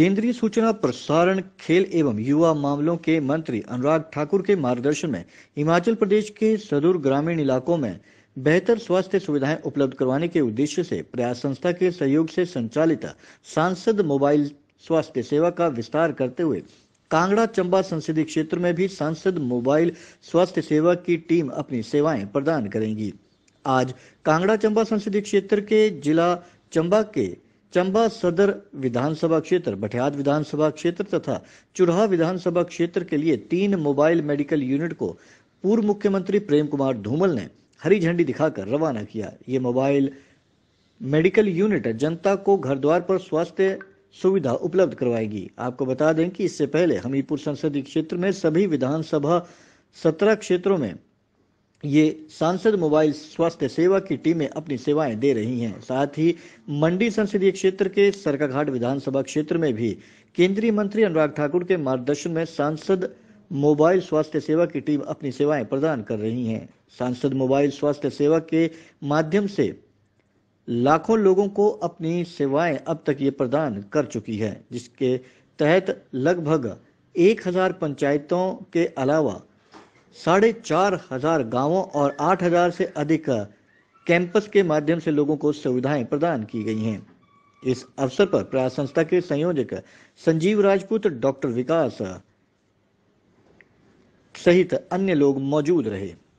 केंद्रीय सूचना प्रसारण खेल एवं युवा मामलों के मंत्री अनुराग ठाकुर के मार्गदर्शन में हिमाचल प्रदेश के सदूर ग्रामीण इलाकों में बेहतर स्वास्थ्य सुविधाएं उपलब्ध करवाने के उद्देश्य से प्रयास संस्था के सहयोग से संचालित सांसद मोबाइल स्वास्थ्य सेवा का विस्तार करते हुए कांगड़ा चंबा संसदीय क्षेत्र में भी सांसद मोबाइल स्वास्थ्य सेवा की टीम अपनी सेवाएं प्रदान करेंगी आज कांगड़ा चंबा संसदीय क्षेत्र के जिला चंबा के चंबा सदर विधानसभा क्षेत्र बठियात विधानसभा क्षेत्र तथा चुरहा विधानसभा क्षेत्र के लिए तीन मोबाइल मेडिकल यूनिट को पूर्व मुख्यमंत्री प्रेम कुमार धूमल ने हरी झंडी दिखाकर रवाना किया ये मोबाइल मेडिकल यूनिट जनता को घर द्वार पर स्वास्थ्य सुविधा उपलब्ध करवाएगी आपको बता दें कि इससे पहले हमीरपुर संसदीय क्षेत्र में सभी विधानसभा सत्रह क्षेत्रों में ये सांसद मोबाइल स्वास्थ्य सेवा की टीमें अपनी सेवाएं दे रही हैं साथ ही मंडी संसदीय क्षेत्र के सरकाघाट विधानसभा क्षेत्र में भी केंद्रीय मंत्री अनुराग ठाकुर के मार्गदर्शन में सांसद मोबाइल स्वास्थ्य सेवा की टीम अपनी सेवाएं प्रदान कर रही हैं सांसद मोबाइल स्वास्थ्य सेवा के माध्यम से लाखों लोगों को अपनी सेवाएं अब तक ये प्रदान कर चुकी है जिसके तहत लगभग एक हजार पंचायतों के अलावा साढ़े चार हजार गाँवों और आठ हजार से अधिक कैंपस के माध्यम से लोगों को सुविधाएं प्रदान की गई हैं इस अवसर पर प्रयास संस्था के संयोजक संजीव राजपूत डॉक्टर विकास सहित अन्य लोग मौजूद रहे